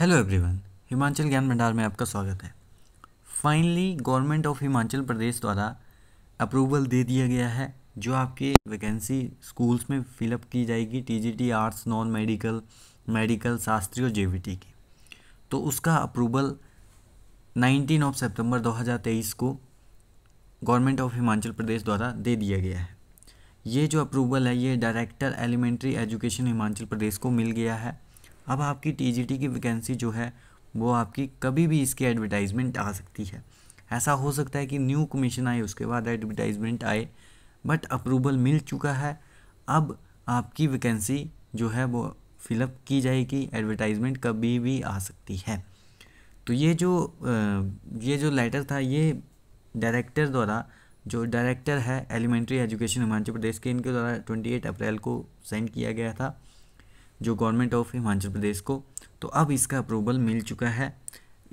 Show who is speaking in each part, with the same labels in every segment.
Speaker 1: hello everyone Himachal ज्ञान भंडार में आपका स्वागत है finally government of Himachal Pradesh द्वारा अप्रूवल दे दिया गया है जो आपकी वैकेंसी स्कूल्स में फिलअप की जाएगी TGT arts non medical medical Shastri और जेवीटी की तो उसका अप्रूवल 19 ऑफ सितंबर 2023 को गवर्नमेंट ऑफ हिमाचल प्रदेश द्वारा दे दिया गया है ये जो अप्रूवल है ये director elementary education Himachal Pradesh को मिल गया है अब आपकी टी की वैकेंसी जो है वो आपकी कभी भी इसकी एडवर्टाइजमेंट आ सकती है ऐसा हो सकता है कि न्यू कमीशन आए उसके बाद एडवर्टाइजमेंट आए बट अप्रूवल मिल चुका है अब आपकी वैकेंसी जो है वो फिलअप की जाएगी एडवर्टाइजमेंट कभी भी आ सकती है तो ये जो ये जो लेटर था ये डायरेक्टर द्वारा जो डायरेक्टर है एलिमेंट्री एजुकेशन हिमाचल प्रदेश के इनके द्वारा ट्वेंटी अप्रैल को सेंड किया गया था जो गवर्नमेंट ऑफ हिमाचल प्रदेश को तो अब इसका अप्रूवल मिल चुका है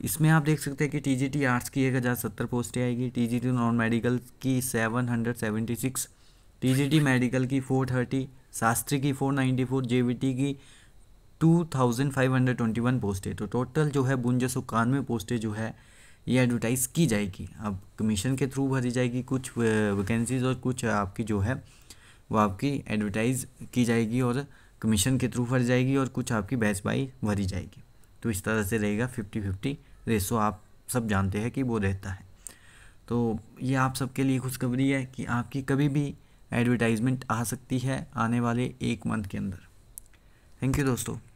Speaker 1: इसमें आप देख सकते हैं कि टी जी टी आर्ट्स की एक हज़ार सत्तर पोस्टें आएगी T G T non medical की seven hundred seventy six T G T medical की फोर थर्टी शास्त्री की four ninety four J V T की two thousand five hundred twenty one पोस्टें तो टोटल जो है बुंजा सौ इक्यानवे पोस्टें जो है ये एडवर्टाइज़ की जाएगी अब कमीशन के थ्रू भरी जाएगी कुछ वैकेंसीज uh, और कुछ आपकी जो है वो आपकी एडवर्टाइज़ की जाएगी और कमीशन के थ्रू भरी जाएगी और कुछ आपकी बहस बाई भरी जाएगी तो इस तरह से रहेगा फिफ्टी फिफ्टी रेसो आप सब जानते हैं कि वो रहता है तो ये आप सबके लिए खुशखबरी है कि आपकी कभी भी एडवर्टाइजमेंट आ सकती है आने वाले एक मंथ के अंदर थैंक यू दोस्तों